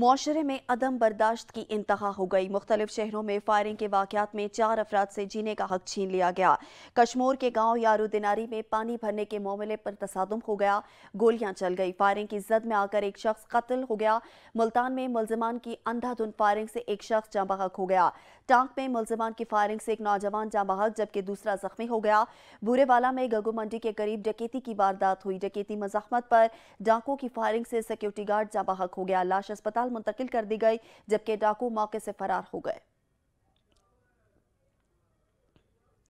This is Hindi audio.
माशरे में अदम बर्दाश्त की इंतहा हो गई मुख्तलिफ शहरों में फायरिंग के वाकत में चार अफराद से जीने का हक छीन लिया गया कश्मोर के गांव यारुदिनारी में पानी भरने के मामले पर तसादम हो गया गोलियां चल गई फायरिंग की जद में आकर एक शख्स कत्ल हो गया मुल्तान में मुलजमान की अंधाधुन फायरिंग से एक शख्स जाँ बहक हो गया टांक में मुलजमान की फायरिंग से एक नौजवान जाँ बहक जबकि दूसरा जख्मी हो गया बुरेवाला में गगू मंडी के करीब डकेती की वारदात हुई डकेती मजामत पर डाकों की फायरिंग से सिक्योरिटी गार्ड जाँ बहक हो गया लाश अस्पताल अस्पताल मुंतकिल कर दी गई जबकि डाकू मौके से फरार हो गए